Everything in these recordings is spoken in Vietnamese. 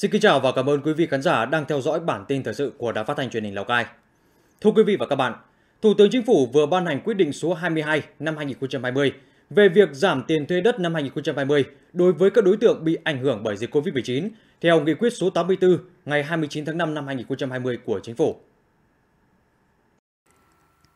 Xin kính chào và cảm ơn quý vị khán giả đang theo dõi bản tin thời sự của Đài Phát thanh Truyền hình Lào Cai. Thưa quý vị và các bạn, Thủ tướng Chính phủ vừa ban hành quyết định số 22 năm 2020 về việc giảm tiền thuê đất năm 2020 đối với các đối tượng bị ảnh hưởng bởi dịch COVID-19 theo nghị quyết số 84 ngày 29 tháng 5 năm 2020 của Chính phủ.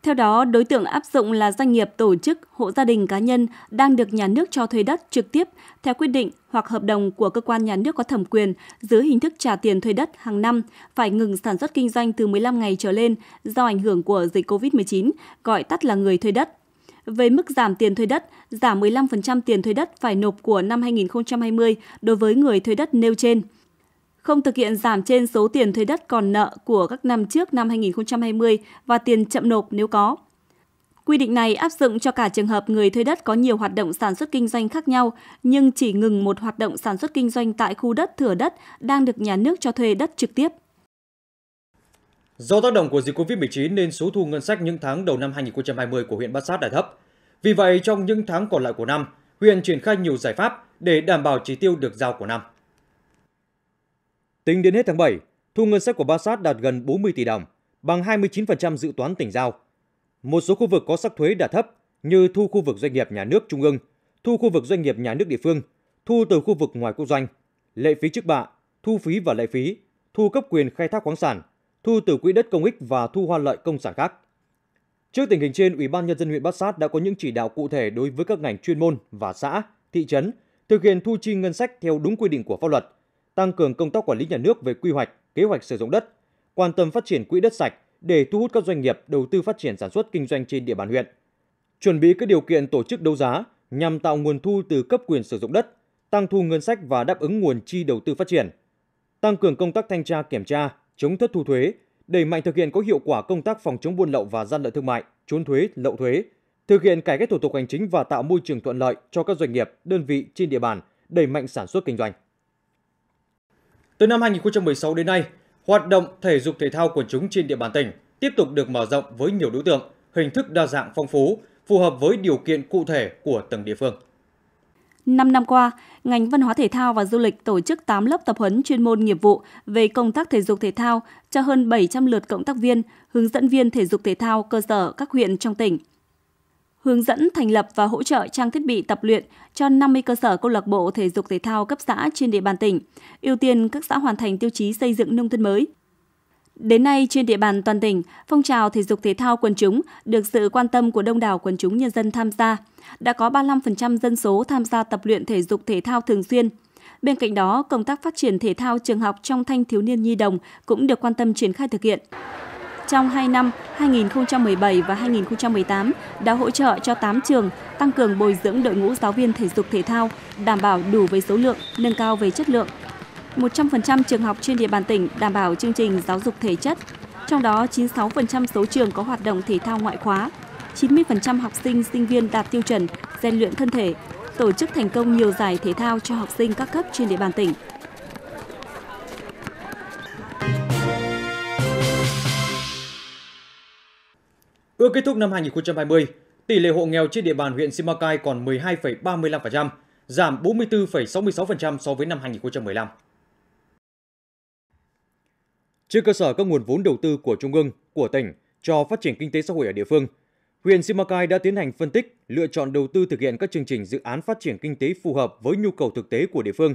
Theo đó, đối tượng áp dụng là doanh nghiệp, tổ chức, hộ gia đình cá nhân đang được nhà nước cho thuê đất trực tiếp theo quyết định hoặc hợp đồng của cơ quan nhà nước có thẩm quyền dưới hình thức trả tiền thuê đất hàng năm phải ngừng sản xuất kinh doanh từ 15 ngày trở lên do ảnh hưởng của dịch COVID-19, gọi tắt là người thuê đất. Về mức giảm tiền thuê đất, giảm 15% tiền thuê đất phải nộp của năm 2020 đối với người thuê đất nêu trên – không thực hiện giảm trên số tiền thuê đất còn nợ của các năm trước năm 2020 và tiền chậm nộp nếu có. Quy định này áp dụng cho cả trường hợp người thuê đất có nhiều hoạt động sản xuất kinh doanh khác nhau nhưng chỉ ngừng một hoạt động sản xuất kinh doanh tại khu đất thửa đất đang được nhà nước cho thuê đất trực tiếp. Do tác động của dịch Covid-19 nên số thu ngân sách những tháng đầu năm 2020 của huyện Bát Sát đã thấp. Vì vậy, trong những tháng còn lại của năm, huyện triển khai nhiều giải pháp để đảm bảo chỉ tiêu được giao của năm. Tính đến hết tháng 7, thu ngân sách của Ba Sát đạt gần 40 tỷ đồng, bằng 29% dự toán tỉnh giao. Một số khu vực có sắc thuế đạt thấp như thu khu vực doanh nghiệp nhà nước trung ương, thu khu vực doanh nghiệp nhà nước địa phương, thu từ khu vực ngoài quốc doanh, lệ phí trước bạ, thu phí và lệ phí, thu cấp quyền khai thác khoáng sản, thu từ quỹ đất công ích và thu hoa lợi công sản khác. Trước tình hình trên, Ủy ban nhân dân huyện Bát Sát đã có những chỉ đạo cụ thể đối với các ngành chuyên môn và xã, thị trấn thực hiện thu chi ngân sách theo đúng quy định của pháp luật – tăng cường công tác quản lý nhà nước về quy hoạch, kế hoạch sử dụng đất, quan tâm phát triển quỹ đất sạch để thu hút các doanh nghiệp đầu tư phát triển sản xuất kinh doanh trên địa bàn huyện. Chuẩn bị các điều kiện tổ chức đấu giá nhằm tạo nguồn thu từ cấp quyền sử dụng đất, tăng thu ngân sách và đáp ứng nguồn chi đầu tư phát triển. Tăng cường công tác thanh tra kiểm tra, chống thất thu thuế, đẩy mạnh thực hiện có hiệu quả công tác phòng chống buôn lậu và gian lận thương mại, trốn thuế, lậu thuế, thực hiện cải cách thủ tục hành chính và tạo môi trường thuận lợi cho các doanh nghiệp, đơn vị trên địa bàn, đẩy mạnh sản xuất kinh doanh. Từ năm 2016 đến nay, hoạt động thể dục thể thao quần chúng trên địa bàn tỉnh tiếp tục được mở rộng với nhiều đối tượng, hình thức đa dạng phong phú, phù hợp với điều kiện cụ thể của từng địa phương. 5 năm qua, ngành văn hóa thể thao và du lịch tổ chức 8 lớp tập huấn chuyên môn nghiệp vụ về công tác thể dục thể thao cho hơn 700 lượt cộng tác viên, hướng dẫn viên thể dục thể thao cơ sở các huyện trong tỉnh – hướng dẫn thành lập và hỗ trợ trang thiết bị tập luyện cho 50 cơ sở câu lạc bộ thể dục thể thao cấp xã trên địa bàn tỉnh, ưu tiên các xã hoàn thành tiêu chí xây dựng nông thôn mới. Đến nay, trên địa bàn toàn tỉnh, phong trào thể dục thể thao quần chúng được sự quan tâm của đông đảo quần chúng nhân dân tham gia. Đã có 35% dân số tham gia tập luyện thể dục thể thao thường xuyên. Bên cạnh đó, công tác phát triển thể thao trường học trong thanh thiếu niên nhi đồng cũng được quan tâm triển khai thực hiện trong 2 năm 2017 và 2018 đã hỗ trợ cho 8 trường tăng cường bồi dưỡng đội ngũ giáo viên thể dục thể thao, đảm bảo đủ về số lượng, nâng cao về chất lượng. 100% trường học trên địa bàn tỉnh đảm bảo chương trình giáo dục thể chất, trong đó 96% số trường có hoạt động thể thao ngoại khóa, 90% học sinh sinh viên đạt tiêu chuẩn rèn luyện thân thể, tổ chức thành công nhiều giải thể thao cho học sinh các cấp trên địa bàn tỉnh. Ước kết thúc năm 2020, tỷ lệ hộ nghèo trên địa bàn huyện Simacai còn 12,35%, giảm 44,66% so với năm 2015. Trên cơ sở các nguồn vốn đầu tư của Trung ương, của tỉnh cho phát triển kinh tế xã hội ở địa phương, huyện Simacai đã tiến hành phân tích, lựa chọn đầu tư thực hiện các chương trình dự án phát triển kinh tế phù hợp với nhu cầu thực tế của địa phương.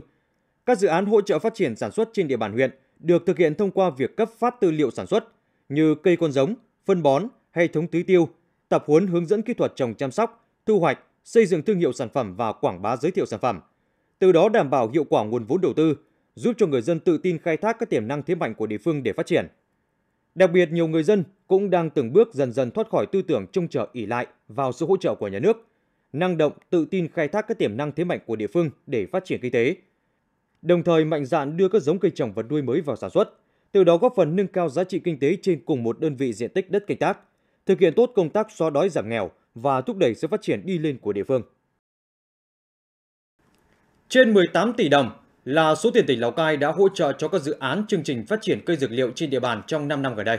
Các dự án hỗ trợ phát triển sản xuất trên địa bàn huyện được thực hiện thông qua việc cấp phát tư liệu sản xuất như cây con giống, phân bón, hệ thống tưới tiêu, tập huấn hướng dẫn kỹ thuật trồng chăm sóc, thu hoạch, xây dựng thương hiệu sản phẩm và quảng bá giới thiệu sản phẩm. Từ đó đảm bảo hiệu quả nguồn vốn đầu tư, giúp cho người dân tự tin khai thác các tiềm năng thế mạnh của địa phương để phát triển. Đặc biệt, nhiều người dân cũng đang từng bước dần dần thoát khỏi tư tưởng trông chờ ỉ lại vào sự hỗ trợ của nhà nước, năng động, tự tin khai thác các tiềm năng thế mạnh của địa phương để phát triển kinh tế. Đồng thời mạnh dạn đưa các giống cây trồng vật nuôi mới vào sản xuất, từ đó góp phần nâng cao giá trị kinh tế trên cùng một đơn vị diện tích đất canh tác thực hiện tốt công tác xóa đói giảm nghèo và thúc đẩy sự phát triển đi lên của địa phương. Trên 18 tỷ đồng là số tiền tỉnh Lào Cai đã hỗ trợ cho các dự án chương trình phát triển cây dược liệu trên địa bàn trong 5 năm gần đây.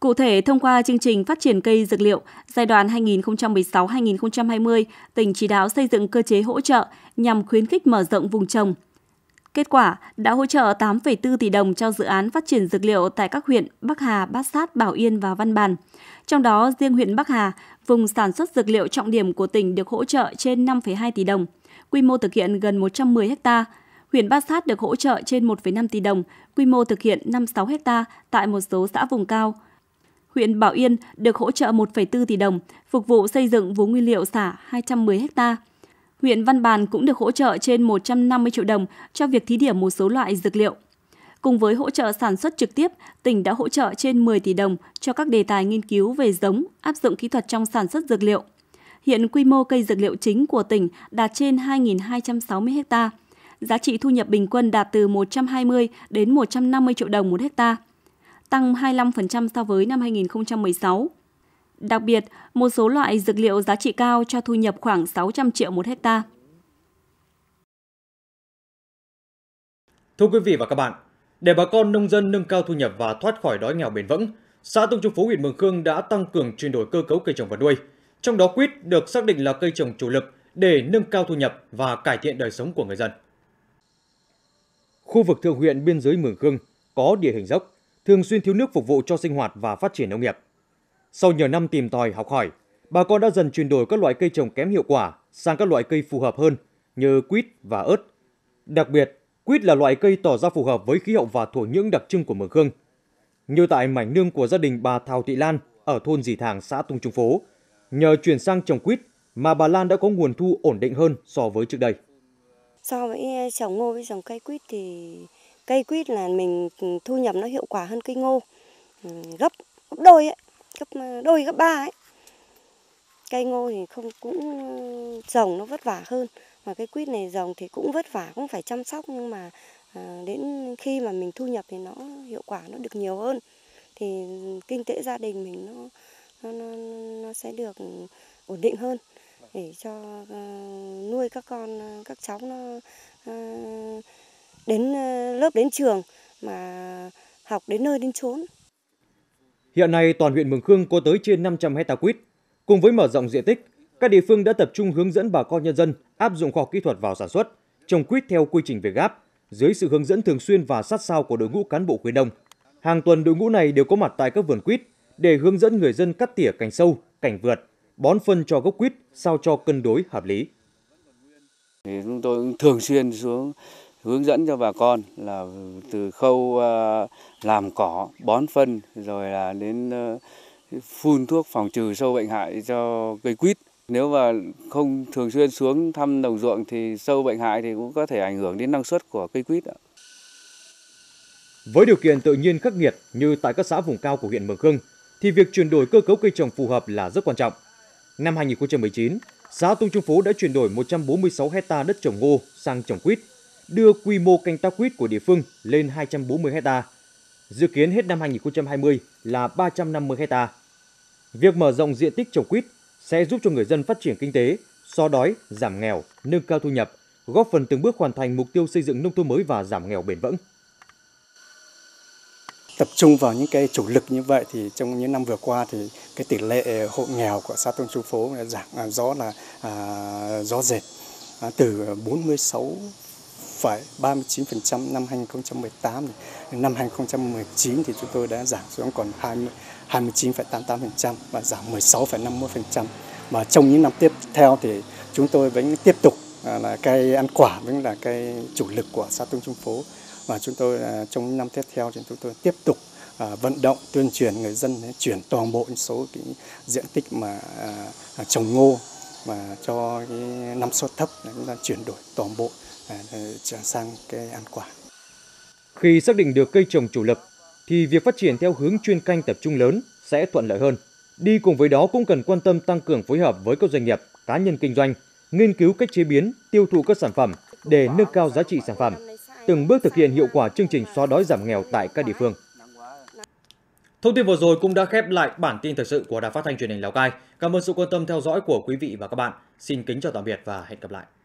Cụ thể, thông qua chương trình phát triển cây dược liệu giai đoạn 2016-2020, tỉnh chỉ đạo xây dựng cơ chế hỗ trợ nhằm khuyến khích mở rộng vùng trồng, Kết quả đã hỗ trợ 8,4 tỷ đồng cho dự án phát triển dược liệu tại các huyện Bắc Hà, Bát Sát, Bảo Yên và Văn Bàn. Trong đó, riêng huyện Bắc Hà, vùng sản xuất dược liệu trọng điểm của tỉnh được hỗ trợ trên 5,2 tỷ đồng, quy mô thực hiện gần 110 ha. Huyện Bát Sát được hỗ trợ trên 1,5 tỷ đồng, quy mô thực hiện 56 ha tại một số xã vùng cao. Huyện Bảo Yên được hỗ trợ 1,4 tỷ đồng, phục vụ xây dựng vốn nguyên liệu xả 210 hectare huyện Văn Bàn cũng được hỗ trợ trên 150 triệu đồng cho việc thí điểm một số loại dược liệu. Cùng với hỗ trợ sản xuất trực tiếp, tỉnh đã hỗ trợ trên 10 tỷ đồng cho các đề tài nghiên cứu về giống, áp dụng kỹ thuật trong sản xuất dược liệu. Hiện quy mô cây dược liệu chính của tỉnh đạt trên 2.260 ha. Giá trị thu nhập bình quân đạt từ 120 đến 150 triệu đồng một hecta, tăng 25% so với năm 2016. Đặc biệt, một số loại dược liệu giá trị cao cho thu nhập khoảng 600 triệu một hecta. Thưa quý vị và các bạn, để bà con nông dân nâng cao thu nhập và thoát khỏi đói nghèo bền vững, xã Tông Trung Phú huyện Mường Khương đã tăng cường chuyển đổi cơ cấu cây trồng vật nuôi. Trong đó quýt được xác định là cây trồng chủ lực để nâng cao thu nhập và cải thiện đời sống của người dân. Khu vực thượng huyện biên giới Mường Khương có địa hình dốc, thường xuyên thiếu nước phục vụ cho sinh hoạt và phát triển nông nghiệp. Sau nhiều năm tìm tòi học hỏi, bà con đã dần chuyển đổi các loại cây trồng kém hiệu quả sang các loại cây phù hợp hơn như quýt và ớt. Đặc biệt, quýt là loại cây tỏ ra phù hợp với khí hậu và thổ nhưỡng đặc trưng của Mường Khương. Như tại mảnh nương của gia đình bà Thảo Thị Lan ở thôn Dì Thàng, xã Tung Trung Phố, nhờ chuyển sang trồng quýt mà bà Lan đã có nguồn thu ổn định hơn so với trước đây. So với ờ, trồng ngô với trồng cây quýt thì cây quýt là mình thu nhập nó hiệu quả hơn cây ngô gấp, gấp đôi ấy gấp ờ, đôi gấp ba ấy cây ngô thì không cũng ờ, rồng nó vất vả hơn mà cái quýt này rồng thì cũng vất vả cũng phải chăm sóc nhưng mà à, đến khi mà mình thu nhập thì nó hiệu quả nó được nhiều hơn thì kinh tế gia đình mình nó nó nó, nó sẽ được ổn định hơn để cho uh, nuôi các con các cháu nó uh, đến uh, lớp đến trường mà học đến nơi đến chốn Hiện nay toàn huyện Mường Khương có tới trên 500 hecta quýt. Cùng với mở rộng diện tích, các địa phương đã tập trung hướng dẫn bà con nhân dân áp dụng khoa học kỹ thuật vào sản xuất, trồng quýt theo quy trình Việt Gáp dưới sự hướng dẫn thường xuyên và sát sao của đội ngũ cán bộ khuyến nông. Hàng tuần đội ngũ này đều có mặt tại các vườn quýt để hướng dẫn người dân cắt tỉa cành sâu, cành vượt, bón phân cho gốc quýt sao cho cân đối hợp lý. Thì chúng tôi cũng thường xuyên xuống hướng dẫn cho bà con là từ khâu ờ, làm cỏ bón phân rồi là đến ờ, phun thuốc phòng trừ sâu bệnh hại cho cây quýt nếu mà không thường xuyên xuống thăm đồng ruộng thì sâu bệnh hại thì cũng có thể ảnh hưởng đến năng suất của cây quýt ạ. Với điều kiện tự nhiên khắc nghiệt như tại các xã vùng cao của huyện Mường Khương, thì việc chuyển đổi cơ cấu cây trồng phù hợp là rất quan trọng. Năm 2019, xã Tung Trung Phú đã chuyển đổi 146 hecta đất trồng ngô sang trồng quýt đưa quy mô canh tác quýt của địa phương lên 240 ha, dự kiến hết năm 2020 là 350 ha. Việc mở rộng diện tích trồng quýt sẽ giúp cho người dân phát triển kinh tế, xóa đói, giảm nghèo, nâng cao thu nhập, góp phần từng bước hoàn thành mục tiêu xây dựng nông thôn mới và giảm nghèo bền vững. Tập trung vào những cái chủ lực như vậy thì trong những năm vừa qua thì cái tỷ lệ hộ nghèo của xã Tân Trung Phố giảm à, rõ là à, rõ rệt à, từ 46 phải 39% năm 2018. Năm 2019 thì chúng tôi đã giảm xuống còn 20, 29,88% và giảm 16,51%. Mà trong những năm tiếp theo thì chúng tôi vẫn tiếp tục à, là cây ăn quả vẫn là cây chủ lực của xã Tung Trung Phố và chúng tôi à, trong những năm tiếp theo thì chúng tôi tiếp tục à, vận động tuyên truyền người dân chuyển toàn bộ số cái diện tích mà trồng ngô và cho cái năng suất thấp là chúng ta chuyển đổi toàn bộ à, sang cây ăn quả. Khi xác định được cây trồng chủ lực thì việc phát triển theo hướng chuyên canh tập trung lớn sẽ thuận lợi hơn. Đi cùng với đó cũng cần quan tâm tăng cường phối hợp với các doanh nghiệp, cá nhân kinh doanh, nghiên cứu cách chế biến, tiêu thụ các sản phẩm để nâng cao giá trị sản phẩm, từng bước thực hiện hiệu quả chương trình xóa đói giảm nghèo tại các địa phương. Thông tin vừa rồi cũng đã khép lại bản tin thời sự của Đài Phát thanh Truyền hình Lào Cai. Cảm ơn sự quan tâm theo dõi của quý vị và các bạn. Xin kính chào tạm biệt và hẹn gặp lại.